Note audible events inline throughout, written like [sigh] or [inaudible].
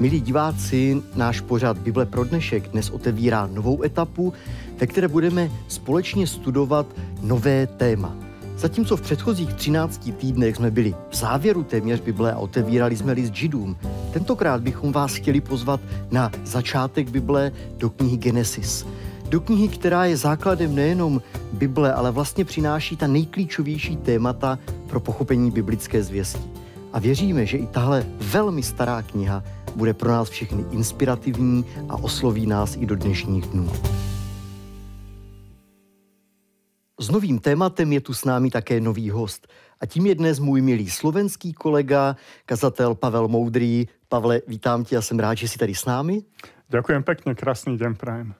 Milí diváci, náš pořad Bible pro dnešek dnes otevírá novou etapu, ve které budeme společně studovat nové téma. Zatímco v předchozích 13 týdnech jsme byli v závěru téměř Bible a otevírali jsme list Židům, tentokrát bychom vás chtěli pozvat na začátek Bible do knihy Genesis. Do knihy, která je základem nejenom Bible, ale vlastně přináší ta nejklíčovější témata pro pochopení biblické zvěsti. A věříme, že i tahle velmi stará kniha bude pro nás všechny inspirativní a osloví nás i do dnešních dnů. S novým tématem je tu s námi také nový host. A tím je dnes můj milý slovenský kolega, kazatel Pavel Moudrý. Pavle, vítám tě a jsem rád, že jsi tady s námi. Děkujem pěkně, krásný den prajem.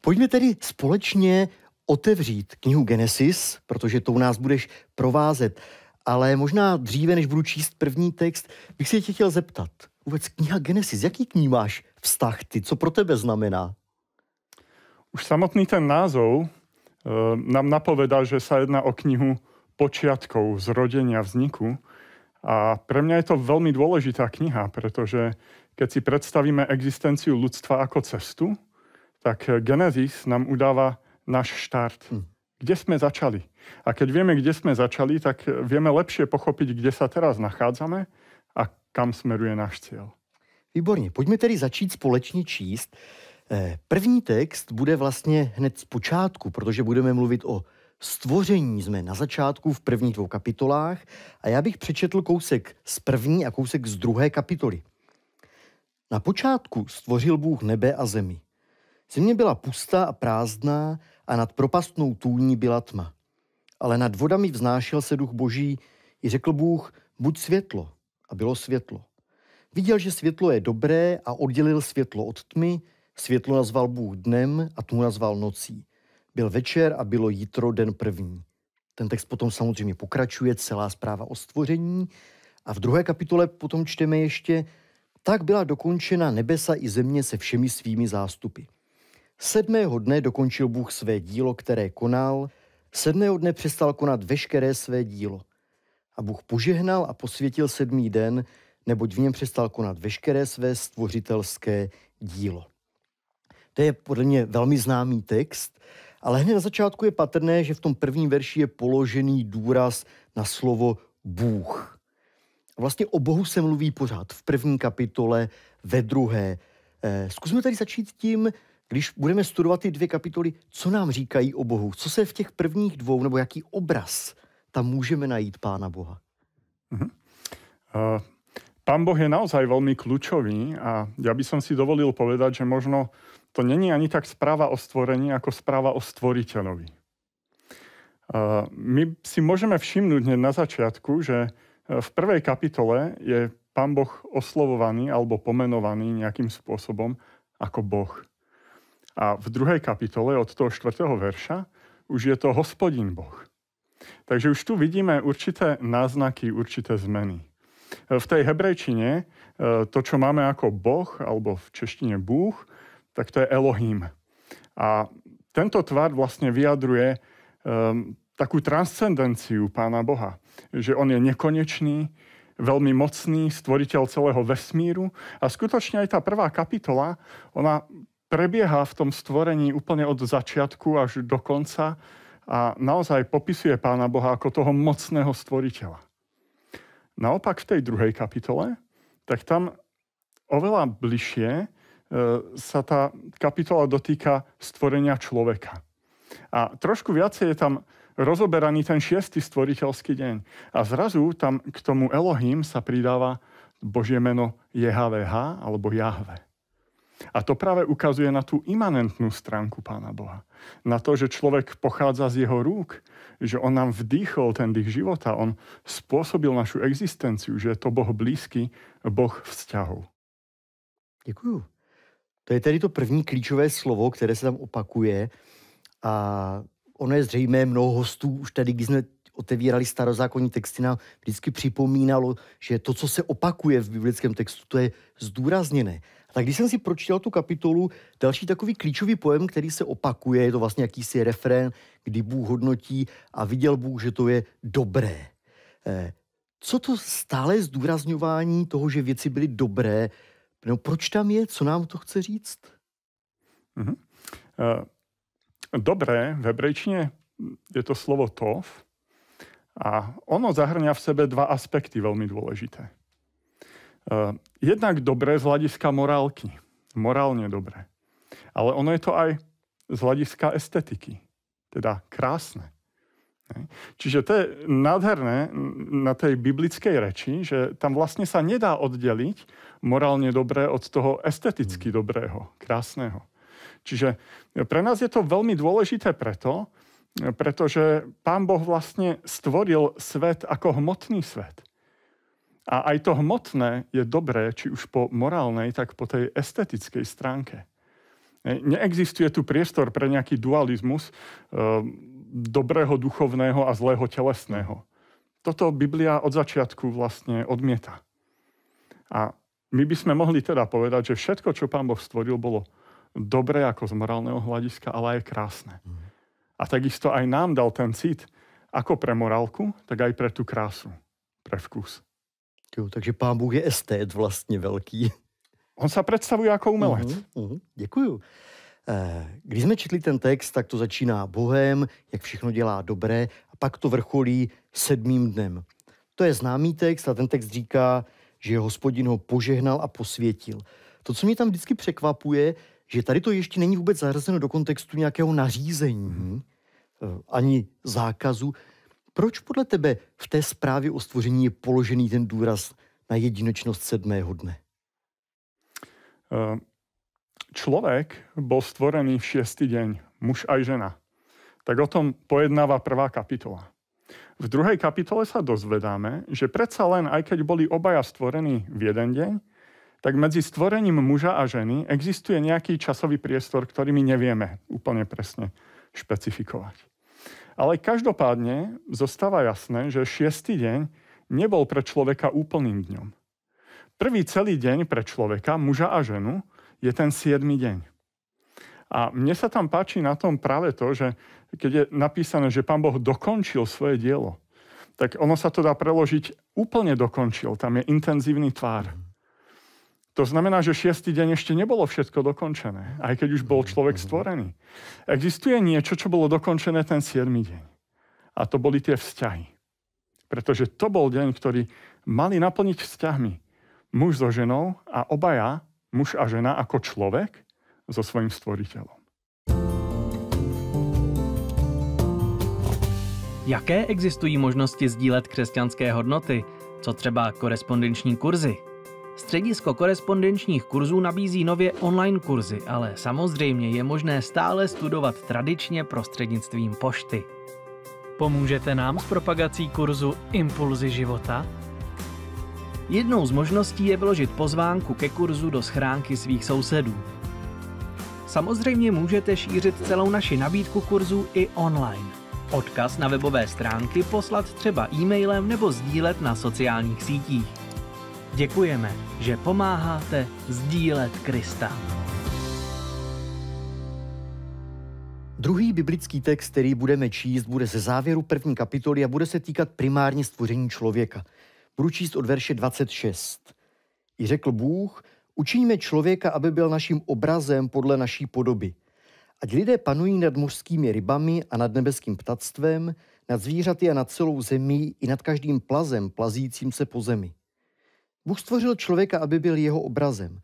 Pojďme tedy společně otevřít knihu Genesis, protože to u nás budeš provázet. Ale možná dříve, než budu číst první text, bych se tě chtěl zeptat vůbec kniha Genesis, jaký k ní máš vztah ty, co pro tebe znamená? Už samotný ten názov e, nám napovedá, že sa jedná o knihu počiatkov zrodenia vzniku. A pre mňa je to veľmi dôležitá kniha, pretože keď si predstavíme existenciu ľudstva ako cestu, tak eh, Genesis nám udáva náš štart. Hmm. Kde sme začali? A keď vieme, kde sme začali, tak eh, vieme lepšie pochopiť, kde sa teraz nachádzame kam smeruje náš cíl. Výborně, pojďme tedy začít společně číst. Eh, první text bude vlastně hned z počátku, protože budeme mluvit o stvoření. Jsme na začátku v prvních dvou kapitolách a já bych přečetl kousek z první a kousek z druhé kapitoly. Na počátku stvořil Bůh nebe a zemi. Země byla pustá a prázdná a nad propastnou tůní byla tma. Ale nad vodami vznášel se duch boží i řekl Bůh, buď světlo a bylo světlo. Viděl, že světlo je dobré a oddělil světlo od tmy, světlo nazval Bůh dnem a tmu nazval nocí. Byl večer a bylo jitro den první. Ten text potom samozřejmě pokračuje, celá zpráva o stvoření. A v druhé kapitole potom čteme ještě, tak byla dokončena nebesa i země se všemi svými zástupy. Sedmého dne dokončil Bůh své dílo, které konal, sedmého dne přestal konat veškeré své dílo – a Bůh požehnal a posvětil sedmý den, neboť v něm přestal konat veškeré své stvořitelské dílo. To je podle mě velmi známý text, ale hned na začátku je patrné, že v tom prvním verši je položený důraz na slovo Bůh. Vlastně o Bohu se mluví pořád v první kapitole, ve druhé. Eh, zkusme tady začít tím, když budeme studovat ty dvě kapitoly, co nám říkají o Bohu, co se v těch prvních dvou, nebo jaký obraz tam můžeme najít Pána Boha. Uh-huh. Uh, pán Boh je naozaj velmi klučový a ja by som si dovolil povedať, že možno to není ani tak správa o stvorení, jako správa o stvoriteľovi. Uh, my si můžeme všimnúť hned na začátku, že eh, v prvej kapitole je pán Boh oslovovaný alebo pomenovaný nejakým spôsobom ako Boh. A v druhej kapitole od toho 4. verša už je to hospodin Boh. Takže už tu vidíme určité náznaky, určité zmeny. E, v té hebrejčině e, to, čo máme jako boh, alebo v češtině Bůh, tak to je Elohim. A tento tvar vlastně vyjadruje um, e, takú transcendenciu Pána Boha, že on je nekonečný, velmi mocný, stvoriteľ celého vesmíru a skutočne aj tá prvá kapitola, ona prebieha v tom stvorení úplne od začiatku až do konca a naozaj popisuje Pána Boha ako toho mocného stvoriteľa. Naopak v tej druhej kapitole, tak tam oveľa bližšie e, sa tá kapitola dotýka stvorenia človeka. A trošku viacej je tam rozoberaný ten šiestý stvoriteľský deň. A zrazu tam k tomu Elohim sa pridáva Božie meno JHVH alebo Jahve. A to práve ukazuje na tú imanentnú stránku Pána Boha. Na to, že človek pochádza z jeho rúk, že on nám vdýchol ten dých života, on spôsobil našu existenciu, že je to Boh blízky, Boh vzťahov. Děkuju. To je tedy to první klíčové slovo, které se tam opakuje a ono je zřejmé, mnoho hostů už tady, když jsme otevírali starozákonní texty, nám vždycky připomínalo, že to, co se opakuje v biblickém textu, to je zdůrazněné tak když jsem si pročítal tu kapitolu, další takový klíčový pojem, který se opakuje, je to vlastně jakýsi refrén, kdy Bůh hodnotí a viděl Bůh, že to je dobré. Eh, co to stále zdůrazňování toho, že věci byly dobré, no proč tam je, co nám to chce říct? Mm-hmm. Dobré, ve brejčině je to slovo tov a ono zahrňá v sebe dva aspekty velmi důležité. Eh, jednak dobré z hľadiska morálky. Morálne dobré. Ale ono je to aj z hľadiska estetiky. Teda krásne. Čiže to je nádherné na tej biblickej reči, že tam vlastne sa nedá oddeliť morálne dobré od toho esteticky dobrého, krásného. Čiže pre nás je to veľmi dôležité preto, pretože pán Boh vlastne stvoril svet ako hmotný svet. A aj to hmotné je dobré, či už po morálnej, tak po tej estetickej stránke. E, neexistuje tu priestor pre nejaký dualizmus e, dobrého duchovného a zlého telesného. Toto Biblia od začiatku vlastne odmieta. A my by sme mohli teda povedať, že všetko, čo pán Boh stvoril, bolo dobré ako z morálneho hľadiska, ale aj krásne. A takisto aj nám dal ten cit, ako pre morálku, tak aj pre tú krásu, pre vkus. Jo, takže pán Bůh je estet vlastně velký. On se představuje jako umělec. Uh-huh, mhm, mhm, uh-huh. Děkuju. Eh, když jsme četli ten text, tak to začíná Bohem, jak všechno dělá dobré, a pak to vrcholí sedmým dnem. To je známý text a ten text říká, že hospodin ho požehnal a posvětil. To, co mě tam vždycky překvapuje, že tady to ještě není vůbec zahrazeno do kontextu nějakého nařízení, mm-hmm. ani zákazu. Proč podle tebe v té zprávě o stvoření je položený ten důraz na jedinečnost sedmého dne? Eh, člověk byl stvorený v šestý den, muž aj žena. Tak o tom pojednává prvá kapitola. V druhé kapitole sa dozvedáme, že přece len aj keď byli obaja stvorení v jeden den, tak mezi stvorením muža a ženy existuje nějaký časový priestor, který my nevíme úplně přesně špecifikovat. Ale každopádne zostáva jasné, že šiestý deň nebol pre človeka úplným dňom. Prvý celý deň pre človeka, muža a ženu, je ten siedmý deň. A mne sa tam páči na tom práve to, že keď je napísané, že pán Boh dokončil svoje dielo, tak ono sa to dá preložiť úplne dokončil. Tam je intenzívny tvár. To znamená, že šiestý deň ešte nebolo všetko dokončené, aj keď už bol človek stvorený. Existuje niečo, čo bolo dokončené ten siedmy deň. A to boli tie vzťahy. Pretože to bol deň, ktorý mali naplniť vzťahmi. Muž so ženou a obaja, muž a žena ako človek, so svojím stvoriteľom. Jaké existují možnosti sdílet křesťanské hodnoty? Co třeba korespondenční kurzy? Středisko korespondenčních kurzů nabízí nově online kurzy, ale samozřejmě je možné stále studovat tradičně prostřednictvím pošty. Pomůžete nám s propagací kurzu Impulzy života? Jednou z možností je vložit pozvánku ke kurzu do schránky svých sousedů. Samozřejmě můžete šířit celou naši nabídku kurzů i online. Odkaz na webové stránky poslat třeba e-mailem nebo sdílet na sociálních sítích. Děkujeme, že pomáháte sdílet Krista. Druhý biblický text, který budeme číst, bude ze závěru první kapitoly a bude se týkat primárně stvoření člověka. Budu číst od verše 26. I řekl Bůh, učiníme člověka, aby byl naším obrazem podle naší podoby. Ať lidé panují nad mořskými rybami a nad nebeským ptactvem, nad zvířaty a nad celou zemí i nad každým plazem plazícím se po zemi. Bůh stvořil člověka, aby byl jeho obrazem.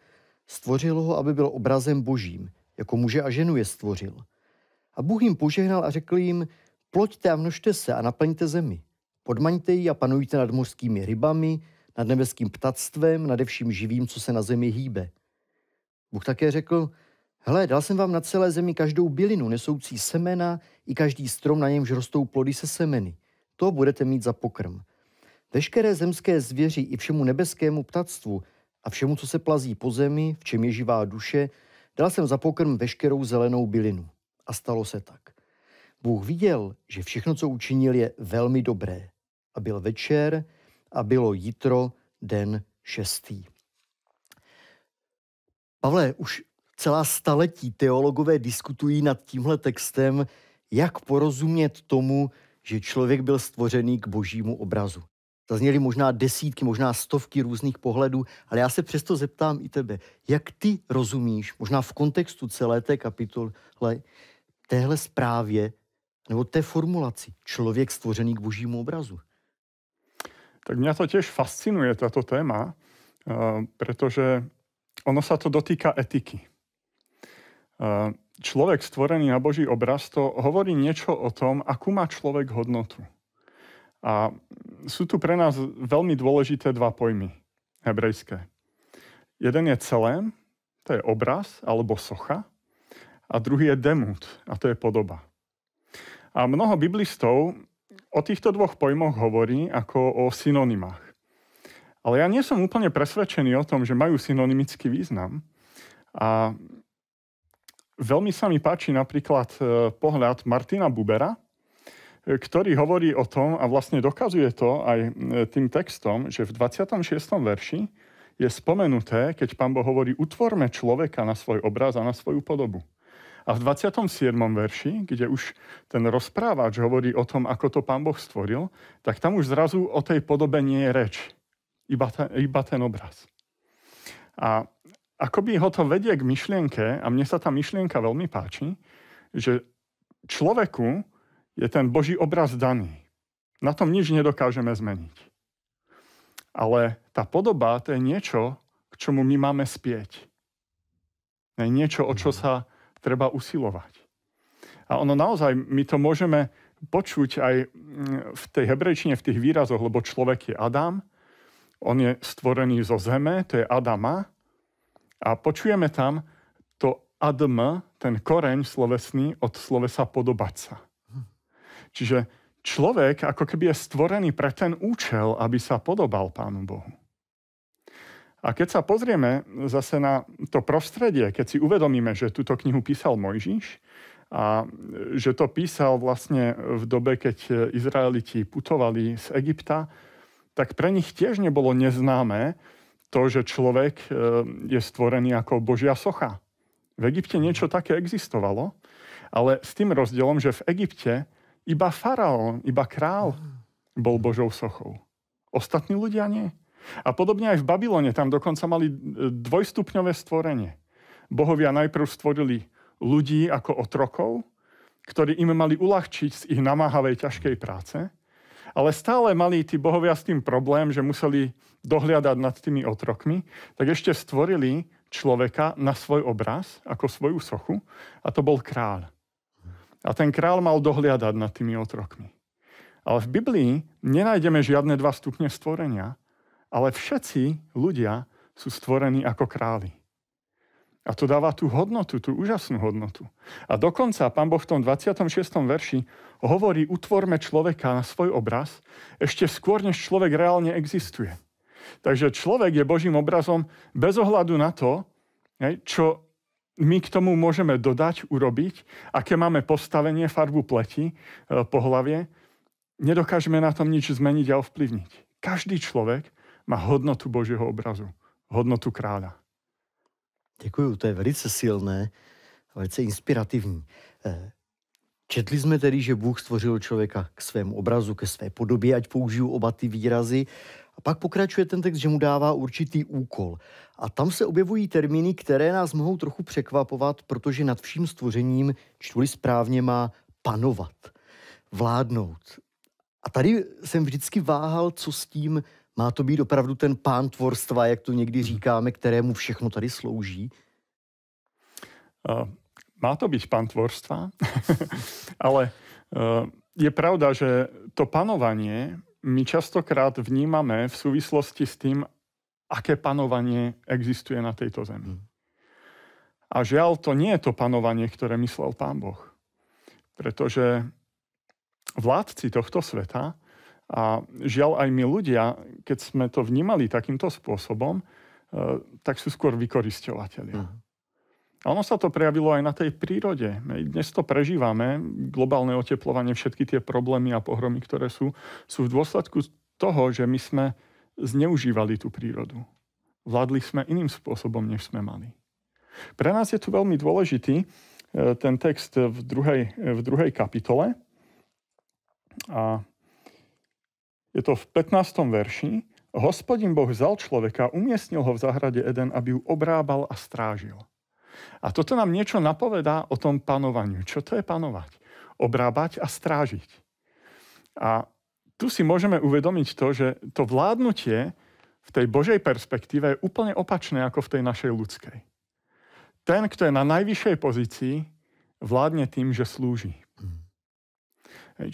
Stvořil ho, aby byl obrazem božím. Jako muže a ženu je stvořil. A Bůh jim požehnal a řekl jim, ploďte a množte se a naplňte zemi. Podmaňte ji a panujte nad mořskými rybami, nad nebeským ptactvem, nad vším živým, co se na zemi hýbe. Bůh také řekl, Hle, dal jsem vám na celé zemi každou bylinu nesoucí semena i každý strom, na němž rostou plody se semeny. To budete mít za pokrm. Veškeré zemské zvěři i všemu nebeskému ptactvu a všemu, co se plazí po zemi, v čem je živá duše, dal jsem za pokrm veškerou zelenou bylinu. A stalo se tak. Bůh viděl, že všechno, co učinil, je velmi dobré. A byl večer a bylo jitro den šestý. Pavle, už celá staletí teologové diskutují nad tímhle textem, jak porozumět tomu, že člověk byl stvořený k božímu obrazu. Zazněly možná desítky, možná stovky různých pohledů, ale já se přesto zeptám i tebe, jak ty rozumíš, možná v kontextu celé té kapitole, téhle zprávě nebo té formulaci člověk stvořený k božímu obrazu? Tak mě to těž fascinuje, tato téma, eh, protože ono se to dotýká etiky. Eh, človek stvorený na Boží obraz to hovorí niečo o tom, akú má človek hodnotu. A sú tu pre nás veľmi dôležité dva pojmy hebrejské. Jeden je celém, to je obraz alebo socha, a druhý je demut, a to je podoba. A mnoho biblistov o týchto dvoch pojmoch hovorí ako o synonymách. Ale ja nie som úplne presvedčený o tom, že majú synonymický význam. A veľmi sa mi páči napríklad eh, pohľad Martina Bubera, ktorý hovorí o tom a vlastne dokazuje to aj e, tým textom, že v 26. verši je spomenuté, keď pán Boh hovorí, utvorme človeka na svoj obraz a na svoju podobu. A v 27. verši, kde už ten rozprávač hovorí o tom, ako to pán Boh stvoril, tak tam už zrazu o tej podobe nie je reč. Iba ten, iba ten obraz. A akoby ho to vedie k myšlienke, a mne sa tá myšlienka veľmi páči, že človeku je ten boží obraz daný. Na tom nič nedokážeme zmeniť. Ale ta podoba, to je niečo, k čomu my máme spieť. To je niečo, o čo sa treba usilovať. A ono naozaj, my to môžeme počuť aj mm, v tej hebrejčine, v tých výrazoch, lebo človek je Adam, on je stvorený zo zeme, to je Adama, a počujeme tam to Adm, ten koreň slovesný od slovesa podobať sa. Čiže človek ako keby je stvorený pre ten účel, aby sa podobal Pánu Bohu. A keď sa pozrieme zase na to prostredie, keď si uvedomíme, že túto knihu písal Mojžiš a že to písal vlastne v dobe, keď Izraeliti putovali z Egypta, tak pre nich tiež nebolo neznáme to, že človek e, je stvorený ako Božia socha. V Egypte niečo také existovalo, ale s tým rozdielom, že v Egypte Iba faraón, iba král bol božou sochou. Ostatní ľudia nie. A podobne aj v Babylone, tam dokonca mali e, dvojstupňové stvorenie. Bohovia najprv stvorili ľudí ako otrokov, ktorí im mali uľahčiť z ich namáhavej ťažkej práce, ale stále mali tí bohovia s tým problém, že museli dohliadať nad tými otrokmi, tak ešte stvorili človeka na svoj obraz, ako svoju sochu, a to bol král. A ten král mal dohliadať nad tými otrokmi. Ale v Biblii nenájdeme žiadne dva stupne stvorenia, ale všetci ľudia sú stvorení ako králi. A to dáva tú hodnotu, tú úžasnú hodnotu. A dokonca pán Boh v tom 26. verši hovorí, utvorme človeka na svoj obraz ešte skôr, než človek reálne existuje. Takže človek je Božím obrazom bez ohľadu na to, čo my k tomu môžeme dodať, urobiť, aké máme postavenie, farbu pleti, eh, pohlavie, nedokážeme na tom nič zmeniť a ovplyvniť. Každý člověk má hodnotu Božího obrazu, hodnotu krála. Děkuji, to je velice silné velice inspirativní. Eh, četli jsme tedy, že Bůh stvořil člověka k svému obrazu, ke své podobě, ať použiju oba ty výrazy. A pak pokračuje ten text, že mu dává určitý úkol. A tam se objevují termíny, které nás mohou trochu překvapovat, protože nad vším stvořením, čtuli správně, má panovat, vládnout. A tady jsem vždycky váhal, co s tím má to být opravdu ten pán tvorstva, jak to někdy hmm. říkáme, kterému všechno tady slouží? Uh, má to být pán tvorstva, [laughs] ale eh, je pravda, že to panovanie my častokrát vnímame v souvislosti s tím, aké panovanie existuje na tejto zemi. Hmm. A žiaľ, to nie je to panovanie, ktoré myslel pán Boh. Pretože vládci tohto sveta a žiaľ aj my ľudia, keď sme to vnímali takýmto spôsobom, eh, tak sú skôr vykoristovateľia. Uh-huh. Hmm. A ono sa to prejavilo aj na tej prírode. Dnes to prežívame, globálne oteplovanie, všetky tie problémy a pohromy, ktoré sú, sú v dôsledku toho, že my sme zneužívali tú prírodu. Vládli sme iným spôsobom, než sme mali. Pre nás je tu veľmi dôležitý e, ten text v druhej, e, v druhej kapitole. A je to v 15. verši. Hospodin Boh vzal človeka, umiestnil ho v záhrade Eden, aby ju obrábal a strážil. A toto nám niečo napovedá o tom panovaniu. Čo to je panovať? Obrábať a strážiť. A tu si môžeme uvedomiť to, že to vládnutie v tej Božej perspektíve je úplne opačné ako v tej našej ľudskej. Ten, kto je na najvyššej pozícii, vládne tým, že slúži. Hmm.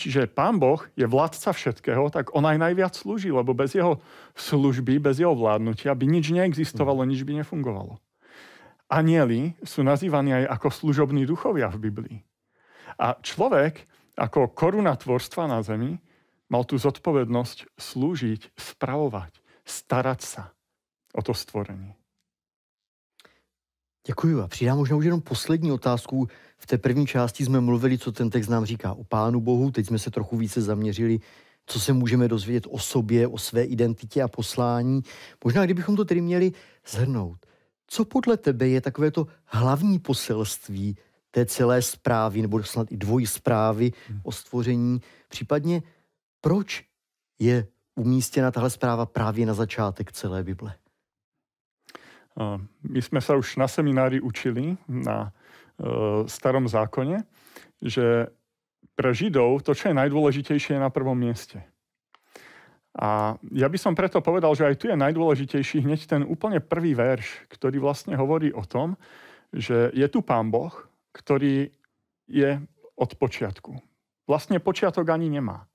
Čiže pán Boh je vládca všetkého, tak on aj najviac slúži, lebo bez jeho služby, bez jeho vládnutia by nič neexistovalo, hmm. nič by nefungovalo anieli sú nazývaní aj ako služobní duchovia v Biblii. A človek ako koruna tvorstva na zemi mal tu zodpovednosť slúžiť, spravovať, starat sa o to stvorenie. Děkuji a přidám možná už jenom poslední otázku. V té první části jsme mluvili, co ten text nám říká o Pánu Bohu, teď jsme se trochu více zaměřili, co se můžeme dozvědět o sobě, o své identitě a poslání. Možná kdybychom to tedy měli zhrnout. Co podle tebe je takové to hlavní poselství té celé zprávy, nebo snad i dvojí zprávy hmm. o stvoření, případně proč je umístěna tahle zpráva právě na začátek celé Bible? Eh, my jsme se už na semináři učili na eh, starom zákoně, že pro Židov to, co je nejdůležitější, je na prvom místě. A ja by som preto povedal, že aj tu je najdôležitejší hneď ten úplne prvý verš, ktorý vlastne hovorí o tom, že je tu Pán Boh, ktorý je od počiatku. Vlastne počiatok ani nemá.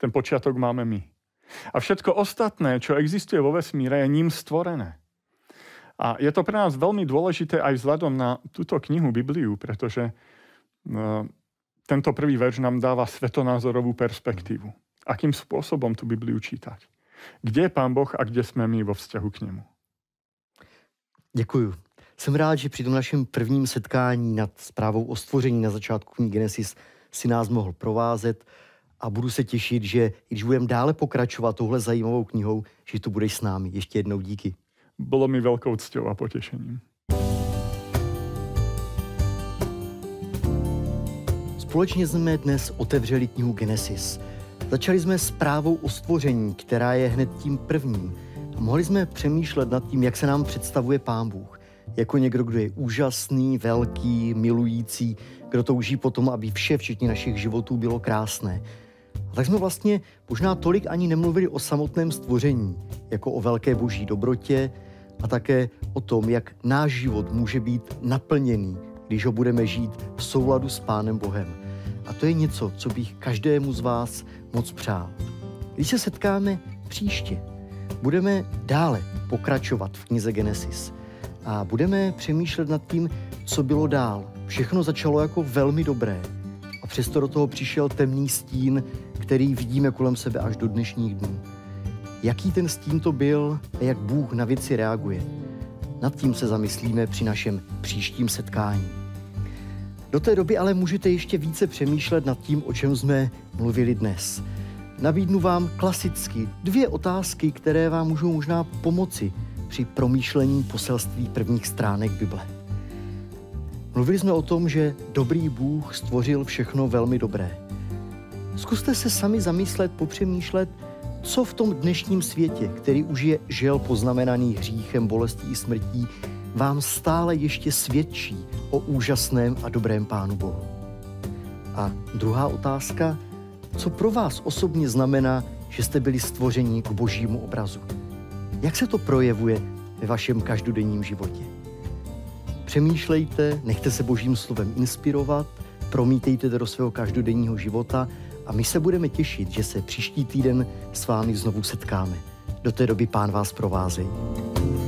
Ten počiatok máme my. A všetko ostatné, čo existuje vo vesmíre, je ním stvorené. A je to pre nás veľmi dôležité aj vzhľadom na túto knihu Bibliu, pretože no, tento prvý verš nám dáva svetonázorovú perspektívu. Akým spôsobom tu Bibliu čítať? Kde je Pán Boh a kde jsme my vo vzťahu k němu? Děkuju. Jsem rád, že při tom našem prvním setkání nad zprávou o stvoření na začátku knihy Genesis si nás mohl provázet a budu se těšit, že když budeme dále pokračovat touhle zajímavou knihou, že tu budeš s námi. Ještě jednou díky. Bylo mi velkou cťou a potěšením. Společně jsme dnes otevřeli knihu Genesis – Začali jsme právou o stvoření, která je hned tím prvním. A mohli jsme přemýšlet nad tím, jak se nám představuje Pán Bůh. Jako někdo, kdo je úžasný, velký, milující, kdo touží potom, aby vše, včetně našich životů, bylo krásné. A tak jsme vlastně možná tolik ani nemluvili o samotném stvoření, jako o velké boží dobrotě a také o tom, jak náš život může být naplněný, když ho budeme žít v souladu s Pánem Bohem. A to je něco, co bych každému z vás moc přál. Když se setkáme příště, budeme dále pokračovat v knize Genesis a budeme přemýšlet nad tím, co bylo dál. Všechno začalo jako velmi dobré a přesto do toho přišel temný stín, který vidíme kolem sebe až do dnešních dnů. Jaký ten stín to byl a jak Bůh na věci reaguje? Nad tím se zamyslíme při našem příštím setkání. Do té doby ale můžete ještě více přemýšlet nad tím, o čem jsme mluvili dnes. Nabídnu vám klasicky dvě otázky, které vám můžou možná pomoci při promýšlení poselství prvních stránek Bible. Mluvili jsme o tom, že dobrý Bůh stvořil všechno velmi dobré. Zkuste se sami zamyslet, popřemýšlet, co v tom dnešním světě, který už je žel poznamenaný hříchem, bolestí i smrtí, vám stále ještě svědčí o úžasném a dobrém Pánu Bohu. A druhá otázka, co pro vás osobně znamená, že jste byli stvoření k božímu obrazu? Jak se to projevuje ve vašem každodenním životě? Přemýšlejte, nechte se božím slovem inspirovat, promítejte to do svého každodenního života a my se budeme těšit, že se příští týden s vámi znovu setkáme. Do té doby pán vás provázejí.